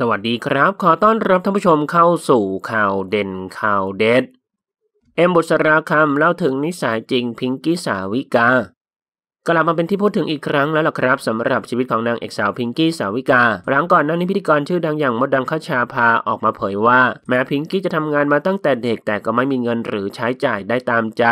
สวัสดีครับ ขอต้อนรับท่านผู้ชมเข้าสู่ข่าวเด่นข่าวเด็ด เอ็มบทสราคำเล่าถึงนิสัยจริงพิงกี้สาวิกากลับมาเป็นที่พูดถึงอีกครั้งแล้วล่ะครับสำหรับชีวิตของนางเอกสาวพิงกี้สาวิกาหลังก่อนหน้านี้พิธีกรชื่อดังอย่างมดดัข้าชาพา ออกมาเผยว่า แม้พิงกี้จะทำงานมาตั้งแต่เด็ก แต่ก็ไม่มีเงินหรือใช้จ่ายได้ตามใจ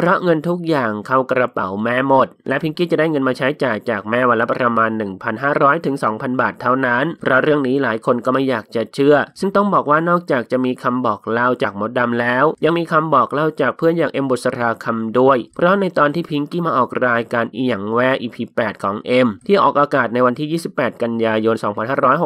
เพราะเงินทุกอย่างเข้ากระเป๋าแม่หมด และพิงกี้จะได้เงินมาใช้จ่ายจากแม่วันละประมาณ 1,500ถึง2,000 บาทเท่านั้นเพราะเรื่องนี้หลายคนก็ไม่อยากจะเชื่อ ซึ่งต้องบอกว่านอกจากจะมีคำบอกเล่าจากมดดำแล้ว ยังมีคำบอกเล่าจากเพื่อนอย่างเอ็มบุษราคำด้วยเพราะในตอนที่พิงกี้มาออกรายการอีหยังแวอีพีแปดของเอ็มที่ออกอากาศในวันที่ 28 กันยายน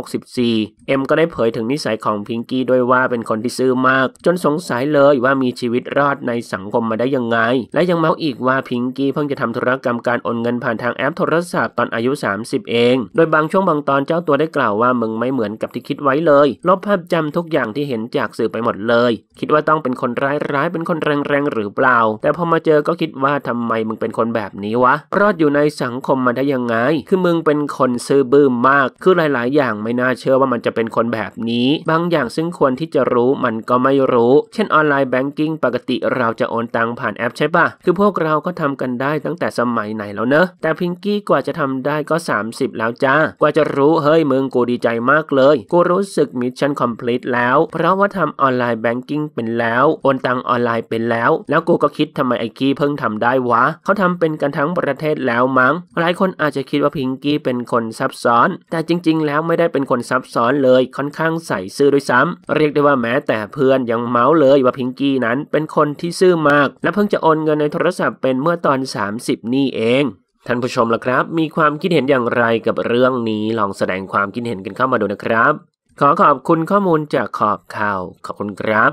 2564เอ็มก็ได้เผยถึงนิสัยของพิงกี้ด้วยว่าเป็นคนที่ซื่อมาก จนสงสัยเลยว่ามีชีวิตรอดในสังคมมาได้ยังไงและยังเมาอีกว่าพิงกี้เพิ่งจะทำธุรกรรมการโอนเงินผ่านทางแอปโทรศัพท์ตอนอายุ 30 เอง โดยบางช่วงบางตอนเจ้าตัวได้กล่าวว่ามึงไม่เหมือนกับที่คิดไว้เลย ลบภาพจำทุกอย่างที่เห็นจากสื่อไปหมดเลย คิดว่าต้องเป็นคนร้ายร้ายเป็นคนแรงแรงหรือเปล่า แต่พอมาเจอก็คิดว่าทำไมมึงเป็นคนแบบนี้วะ รอดอยู่ในสังคมมาได้ยังไง คือมึงเป็นคนซื่อบื้อมาก คือหลาย ๆ อย่างไม่น่าเชื่อว่ามันจะเป็นคนแบบนี้ บางอย่างซึ่งควรที่จะรู้มันก็ไม่รู้ เช่นออนไลน์แบงกิ้งปกติเราจะโอนตังผ่านแอปช่ปะคือพวกเราก็ทำกันได้ตั้งแต่สมัยไหนแล้วเนอะ แต่พิงกี้กว่าจะทำได้ก็ 30 แล้วจ้า กว่าจะรู้เฮ้ยมึงกูดีใจมากเลย กูรู้สึกมิชชั่นคอมพลีทแล้ว เพราะว่าทำออนไลน์แบงกิ้งเป็นแล้ว โอนตังออนไลน์เป็นแล้ว แล้วกูก็คิดทำไมไอ้กี้เพิ่งทำได้วะ เขาทำเป็นกันทั้งประเทศแล้วมั้ง หลายคนอาจจะคิดว่าพิงกี้เป็นคนซับซ้อน แต่จริง ๆ แล้วไม่ได้เป็นคนซับซ้อนเลย ค่อนข้างใส่ซื่อด้วยซ้ำ เรียกได้ว่าแม้แต่เพื่อนยังเมาส์เลยว่าพิงกี้นั้นเป็นคนที่ซื่อมาก และเพิ่งจะโนเงินในโทรศัพท์เป็นเมื่อตอน 30 นี่เอง ท่านผู้ชมล่ะครับ มีความคิดเห็นอย่างไรกับเรื่องนี้ลองแสดงความคิดเห็นกันเข้ามาดูนะครับ ขอขอบคุณข้อมูลจากขอบข่าว ขอบคุณครับ